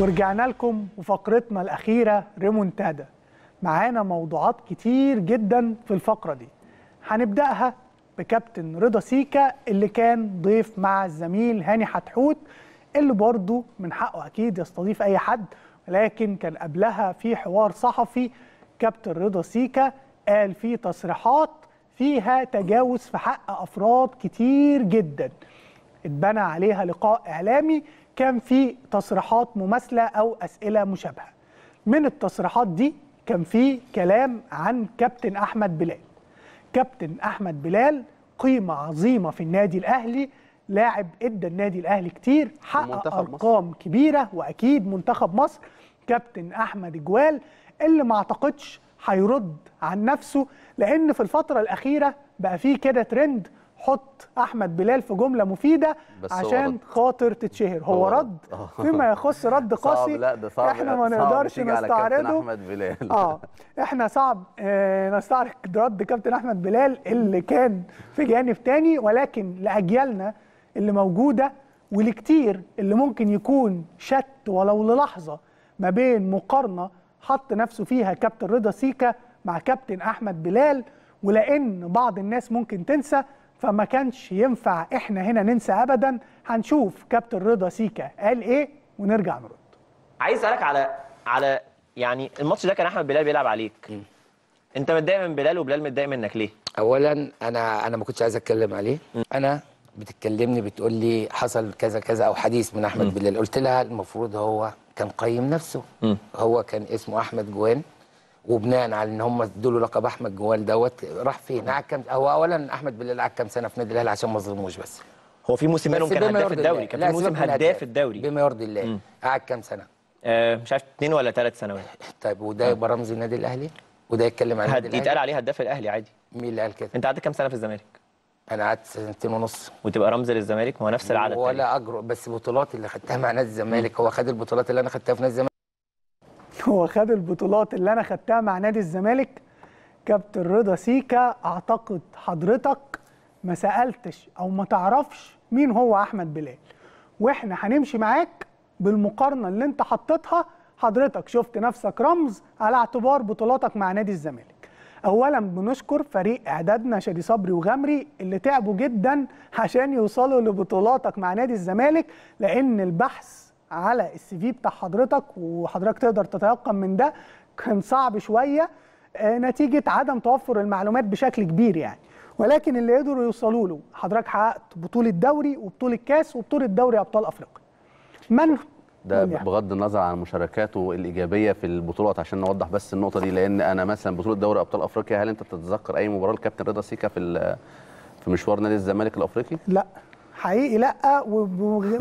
ورجعنا لكم وفقرتنا الأخيرة ريمونتادا معانا موضوعات كتير جدا في الفقرة دي هنبدأها بكابتن رضا سيكا اللي كان ضيف مع الزميل هاني حتحوت اللي برضه من حقه أكيد يستضيف أي حد لكن كان قبلها في حوار صحفي كابتن رضا سيكا قال فيه تصريحات فيها تجاوز في حق أفراد كتير جدا اتبنى عليها لقاء إعلامي كان في تصريحات مماثله او اسئله مشابهه من التصريحات دي كان في كلام عن كابتن احمد بلال كابتن احمد بلال قيمه عظيمه في النادي الاهلي لاعب ادى النادي الاهلي كتير حقق ارقام مصر. كبيره واكيد منتخب مصر كابتن احمد جوال اللي ما اعتقدش هيرد عن نفسه لان في الفتره الاخيره بقى فيه كده ترند حط احمد بلال في جمله مفيده بس عشان خاطر تتشهر هو, هو رد فيما يخص رد قاسي لا ده صعب احنا ما نقدرش نستعرضه احمد بلال اه احنا صعب آه، نستعرض رد كابتن احمد بلال اللي كان في جانب تاني ولكن لاجيالنا اللي موجوده ولكتير اللي ممكن يكون شت ولو للحظه ما بين مقارنه حط نفسه فيها كابتن رضا سيكا مع كابتن احمد بلال ولان بعض الناس ممكن تنسى فما كانش ينفع احنا هنا ننسى ابدا هنشوف كابتن رضا سيكا قال ايه ونرجع نرد عايز اسالك على على يعني الماتش ده كان احمد بلال بيلعب عليك م. انت متضايق من بلال وبلال متضايق منك ليه اولا انا انا ما كنتش عايز اتكلم عليه م. انا بتتكلمني بتقول لي حصل كذا كذا او حديث من احمد م. بلال قلت لها المفروض هو كان قيم نفسه م. هو كان اسمه احمد جوان وبناء على ان هم ادوا لقب احمد جوال دوت راح فين قعد كام هو اولا احمد بالليل قعد كام سنه في نادي الاهلي عشان ما ظلموش بس هو في موسم منهم كان هداف الدوري كان في موسم هداف الدوري بما يرضي الله قعد كام سنه؟ آه مش عارف اثنين ولا ثلاث سنوات طيب وده يبقى رمز النادي الاهلي وده يتكلم عن النادي الاهلي يتقال عليه هداف الاهلي عادي مين اللي قال كده؟ انت قعدت كام سنه في الزمالك؟ انا قعدت سنتين ونص وتبقى رمز للزمالك ما هو نفس العدد ولا اجرؤ بس بطولات اللي خدتها مع نادي الزمالك هو خد البطولات اللي انا خدتها في نادي الزمالك هو خد البطولات اللي انا خدتها مع نادي الزمالك كابتن رضا سيكا اعتقد حضرتك ما سالتش او ما تعرفش مين هو احمد بلال واحنا هنمشي معاك بالمقارنه اللي انت حطيتها حضرتك شفت نفسك رمز على اعتبار بطولاتك مع نادي الزمالك اولا بنشكر فريق اعدادنا شادي صبري وغمري اللي تعبوا جدا عشان يوصلوا لبطولاتك مع نادي الزمالك لان البحث على السي في بتاع حضرتك وحضرتك تقدر تتيقن من ده كان صعب شويه آه، نتيجه عدم توفر المعلومات بشكل كبير يعني ولكن اللي قدروا يوصلوا له حضرتك حققت بطوله دوري وبطوله كاس وبطوله دوري ابطال افريقيا من ده يعني. بغض النظر عن مشاركاته الايجابيه في البطولات عشان نوضح بس النقطه دي لان انا مثلا بطوله دوري ابطال افريقيا هل انت تتذكر اي مباراه لكابتن رضا سيكا في في مشوار نادي الزمالك الافريقي؟ لا حقيقي لا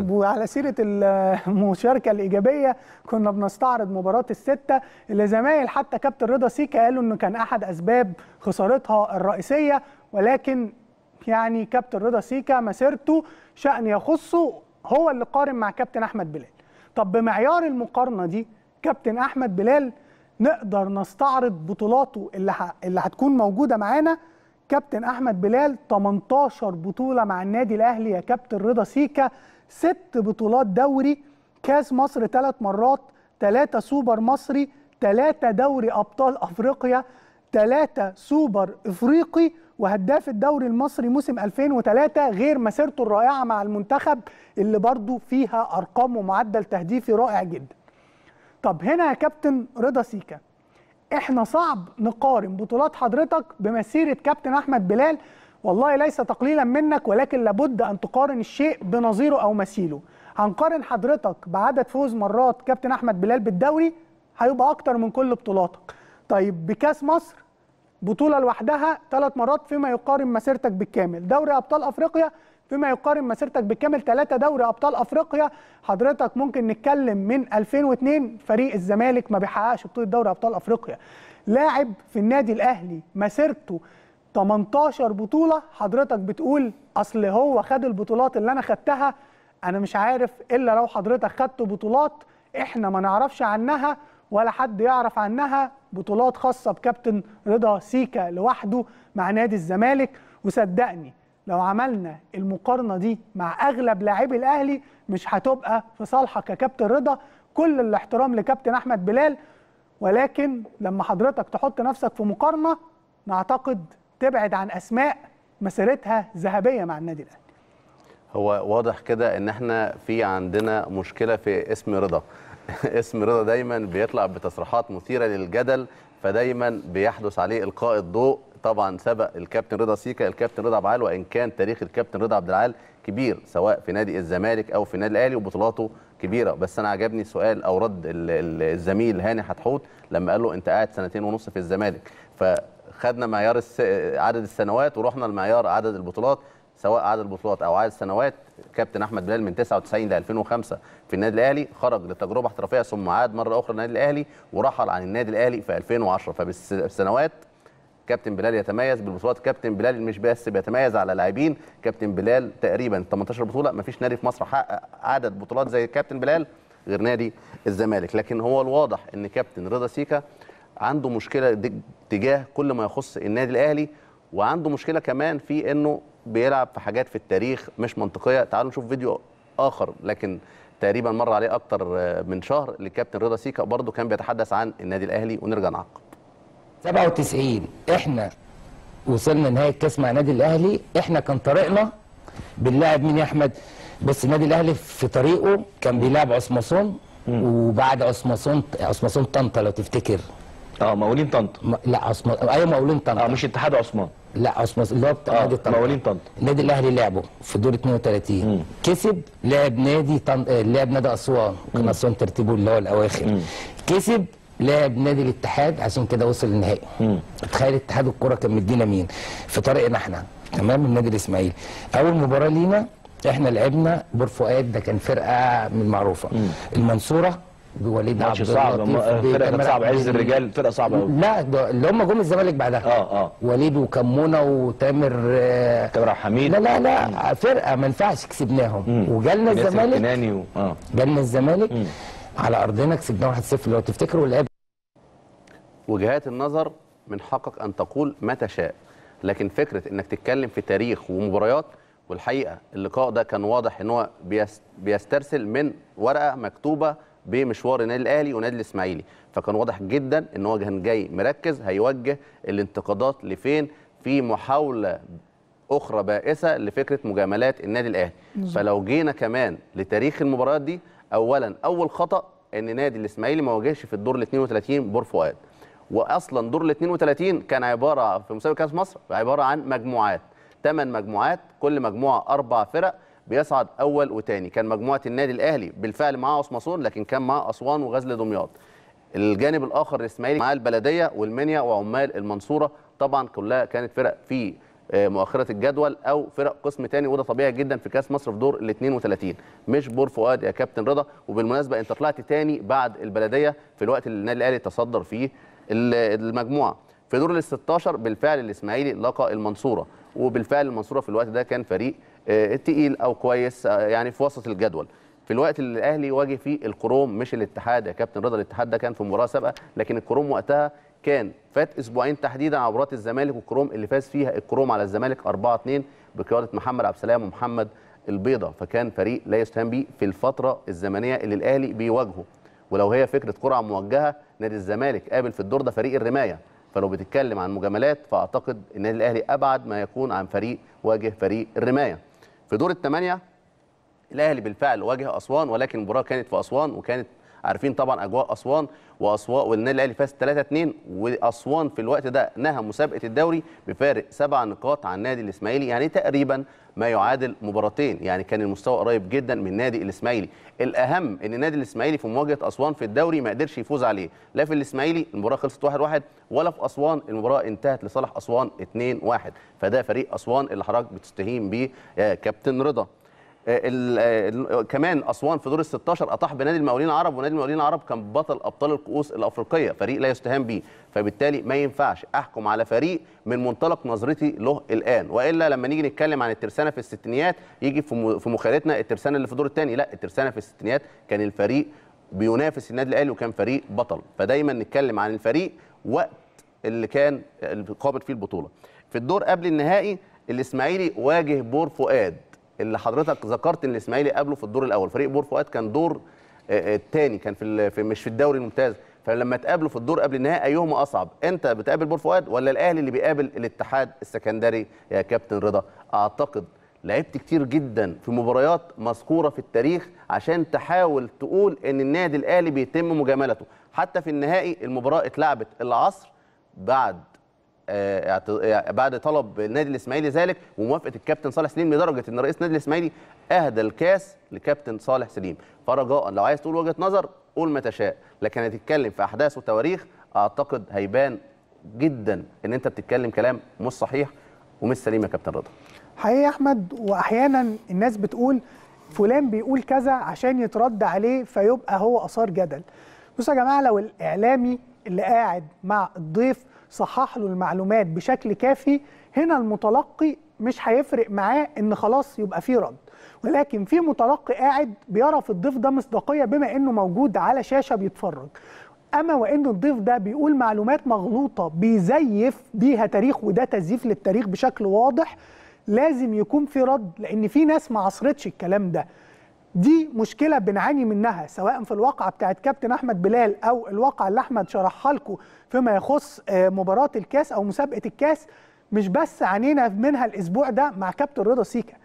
وعلى سيره المشاركه الايجابيه كنا بنستعرض مباراه السته اللي زمايل حتى كابتن رضا سيكا قالوا انه كان احد اسباب خسارتها الرئيسيه ولكن يعني كابتن رضا سيكا مسيرته شان يخصه هو اللي قارن مع كابتن احمد بلال طب بمعيار المقارنه دي كابتن احمد بلال نقدر نستعرض بطولاته اللي اللي هتكون موجوده معانا كابتن احمد بلال 18 بطوله مع النادي الاهلي يا كابتن رضا سيكا ست بطولات دوري كاس مصر ثلاث مرات ثلاثه سوبر مصري ثلاثه دوري ابطال افريقيا ثلاثه سوبر افريقي وهداف الدوري المصري موسم 2003 غير مسيرته الرائعه مع المنتخب اللي برضو فيها ارقام ومعدل تهديفي رائع جدا. طب هنا يا كابتن رضا سيكا احنا صعب نقارن بطولات حضرتك بمسيره كابتن احمد بلال والله ليس تقليلا منك ولكن لابد ان تقارن الشيء بنظيره او مثيله هنقارن حضرتك بعدد فوز مرات كابتن احمد بلال بالدوري هيبقى اكتر من كل بطولاتك طيب بكاس مصر بطوله لوحدها ثلاث مرات فيما يقارن مسيرتك بالكامل دوري ابطال افريقيا فيما يقارن مسيرتك بكامل ثلاثة دوري أبطال أفريقيا حضرتك ممكن نتكلم من 2002 فريق الزمالك ما بيحققش بطولة دوري أبطال أفريقيا لاعب في النادي الأهلي مسيرته 18 بطولة حضرتك بتقول أصل هو خد البطولات اللي أنا خدتها أنا مش عارف إلا لو حضرتك خدت بطولات إحنا ما نعرفش عنها ولا حد يعرف عنها بطولات خاصة بكابتن رضا سيكا لوحده مع نادي الزمالك وصدقني لو عملنا المقارنه دي مع اغلب لاعبي الاهلي مش هتبقى في صالحك يا كابتن رضا كل الاحترام لكابتن احمد بلال ولكن لما حضرتك تحط نفسك في مقارنه نعتقد تبعد عن اسماء مسيرتها ذهبيه مع النادي الاهلي هو واضح كده ان احنا في عندنا مشكله في اسم رضا اسم رضا دايما بيطلع بتصريحات مثيره للجدل فدايما بيحدث عليه القاء الضوء طبعا سبق الكابتن رضا سيكا الكابتن رضا عبد العال وان كان تاريخ الكابتن رضا عبد العال كبير سواء في نادي الزمالك او في النادي الاهلي وبطولاته كبيره بس انا عجبني سؤال او رد الزميل هاني حتحوت لما قال له انت قاعد سنتين ونص في الزمالك فخدنا معيار عدد السنوات ورحنا لمعيار عدد البطولات سواء عدد البطولات او عدد السنوات كابتن احمد بلال من 99 ل 2005 في النادي الاهلي خرج لتجربه احترافيه ثم عاد مره اخرى للنادي الاهلي ورحل عن النادي الاهلي في 2010 فبالسنوات كابتن بلال يتميز بالبطولات كابتن بلال مش بس بيتميز على لاعبين كابتن بلال تقريبا 18 بطوله ما فيش نادي في مصر حقق عدد بطولات زي كابتن بلال غير نادي الزمالك لكن هو الواضح ان كابتن رضا سيكا عنده مشكله تجاه كل ما يخص النادي الاهلي وعنده مشكله كمان في انه بيلعب في حاجات في التاريخ مش منطقيه تعالوا نشوف فيديو اخر لكن تقريبا مر عليه اكتر من شهر لكابتن رضا سيكا برضه كان بيتحدث عن النادي الاهلي ونرجع نعقب 97 احنا وصلنا نهايه كاس مع النادي الاهلي احنا كان طريقنا بنلاعب مين يا احمد بص النادي الاهلي في طريقه كان بيلعب عصمصون وبعد عصمصون عصمصون طنطا لو تفتكر اه مقاولين طنطا م... لا عصم ايوه مقاولين طنطا اه مش اتحاد عثمان لا عثمان اللي هو بتاع آه، نادي طنطا مقاولين طنطا النادي الاهلي لعبه في دور 32 مم. كسب لعب نادي طن... آه، لعب نادي اسوان كان اسوان ترتيبه اللي هو الاواخر مم. كسب لعب نادي الاتحاد عشان كده وصل النهائي تخيل اتحاد الكره كان مدينا مين في طريقنا احنا تمام النادي الاسماعيلي اول مباراه لينا احنا لعبنا بورفؤاد ده كان فرقه من معروفه المنصوره بوليد عبد صعب فرقه صعب صعبه عز الرجال فرقه صعبه قوي لا ده اللي هم جم الزمالك بعدها اه اه وليد وكمونه وتامر آه تامر عبد الحميد لا لا لا فرقه ما ينفعش كسبناهم وجالنا الزمالك و... اه جالنا الزمالك على ارضنا كسبناه 1-0 لو تفتكروا لعب وجهات النظر من حقك ان تقول ما تشاء لكن فكره انك تتكلم في تاريخ ومباريات والحقيقه اللقاء ده كان واضح ان هو بيسترسل من ورقه مكتوبه بمشوار النادي الاهلي ونادي الاسماعيلي فكان واضح جدا ان هو كان جاي مركز هيوجه الانتقادات لفين في محاوله اخرى بائسه لفكره مجاملات النادي الاهلي فلو جينا كمان لتاريخ المباريات دي اولا اول خطا ان نادي الاسماعيلي ما واجهش في الدور ال 32 بور فؤاد واصلا دور ال 32 كان عباره في مسابقه كاس مصر عباره عن مجموعات ثمان مجموعات كل مجموعه اربع فرق بيصعد اول وثاني كان مجموعه النادي الاهلي بالفعل معاه اسمصون لكن كان معاه اسوان وغزل دمياط الجانب الاخر الاسماعيلي معاه البلديه والمنيا وعمال المنصوره طبعا كلها كانت فرق في آه، مؤخره الجدول او فرق قسم ثاني وده طبيعي جدا في كاس مصر في دور ال 32 مش بور فؤاد يا كابتن رضا وبالمناسبه انت طلعت ثاني بعد البلديه في الوقت اللي النادي الاهلي تصدر فيه المجموعه في دور ال 16 بالفعل الاسماعيلي لقى المنصوره وبالفعل المنصوره في الوقت ده كان فريق آه، تقيل او كويس آه، يعني في وسط الجدول في الوقت اللي الاهلي واجه فيه الكروم مش الاتحاد يا كابتن رضا الاتحاد ده كان في مباراه سابقه لكن الكروم وقتها كان فات اسبوعين تحديدا على مباراه الزمالك والكروم اللي فاز فيها الكروم على الزمالك 4 2 بقياده محمد عبد السلام ومحمد البيضه فكان فريق لا يستهان به في الفتره الزمنيه اللي الاهلي بيواجهه ولو هي فكره قرعه موجهه نادي الزمالك قابل في الدور ده فريق الرمايه فلو بتتكلم عن مجاملات فاعتقد النادي الاهلي ابعد ما يكون عن فريق واجه فريق الرمايه في دور الثمانيه الاهلي بالفعل واجه اسوان ولكن المباراه كانت في اسوان وكانت عارفين طبعا اجواء اسوان واسوان والنادي الاهلي فاز 3 2 واسوان في الوقت ده نهى مسابقه الدوري بفارق سبع نقاط عن النادي الاسماعيلي يعني تقريبا ما يعادل مباراتين يعني كان المستوى قريب جدا من نادي الاسماعيلي الاهم ان نادي الاسماعيلي في مواجهه اسوان في الدوري ما قدرش يفوز عليه لا في الاسماعيلي المباراه خلصت 1 1 ولا في اسوان المباراه انتهت لصالح اسوان 2 1 فده فريق اسوان اللي حضرتك بتستهين بيه آه، كابتن رضا آه، آه، كمان اسوان في دور ال 16 اطاح بنادي المقاولين العرب ونادي المقاولين العرب كان بطل ابطال الكؤوس الافريقيه فريق لا يستهان به فبالتالي ما ينفعش احكم على فريق من منطلق نظرتي له الان والا لما نيجي نتكلم عن الترسانه في الستينيات يجي في مخالتنا الترسانه اللي في الدور الثاني لا الترسانه في الستينيات كان الفريق بينافس النادي الاهلي وكان فريق بطل فدايما نتكلم عن الفريق وقت اللي كان قابض فيه البطوله في الدور قبل النهائي الاسماعيلي واجه بور فؤاد اللي حضرتك ذكرت ان الاسماعيلي قابله في الدور الاول فريق بور فؤاد كان دور الثاني آه، آه، كان في مش في الدوري الممتاز فلما تقابله في الدور قبل النهائي ايهما اصعب انت بتقابل بور فؤاد ولا الاهلي اللي بيقابل الاتحاد السكندري يا كابتن رضا اعتقد لعبت كتير جدا في مباريات مذكوره في التاريخ عشان تحاول تقول ان النادي الاهلي بيتم مجاملته حتى في النهائي المباراه اتلعبت العصر بعد آه، آه، بعد طلب النادي الاسماعيلي ذلك وموافقه الكابتن صالح سليم لدرجه ان رئيس النادي الاسماعيلي اهدى الكاس لكابتن صالح سليم فرجاء لو عايز تقول وجهه نظر قول ما تشاء لكن هتتكلم في احداث وتواريخ اعتقد هيبان جدا ان انت بتتكلم كلام مش صحيح ومش سليم يا كابتن رضا حقيقي يا احمد واحيانا الناس بتقول فلان بيقول كذا عشان يترد عليه فيبقى هو اثار جدل بصوا يا جماعه لو الاعلامي اللي قاعد مع الضيف صحح له المعلومات بشكل كافي هنا المتلقي مش هيفرق معاه ان خلاص يبقى في رد ولكن في متلقي قاعد بيرى في الضيف ده مصداقيه بما انه موجود على شاشه بيتفرج اما وان الضيف ده بيقول معلومات مغلوطه بيزيف بيها تاريخ وده تزييف للتاريخ بشكل واضح لازم يكون في رد لان في ناس ما عصرتش الكلام ده دي مشكله بنعاني منها سواء في الواقعه بتاعت كابتن احمد بلال او الواقعه اللي احمد شرحها لكم فيما يخص آه، مباراه الكاس او مسابقه الكاس مش بس عانينا منها الاسبوع ده مع كابتن رضا سيكا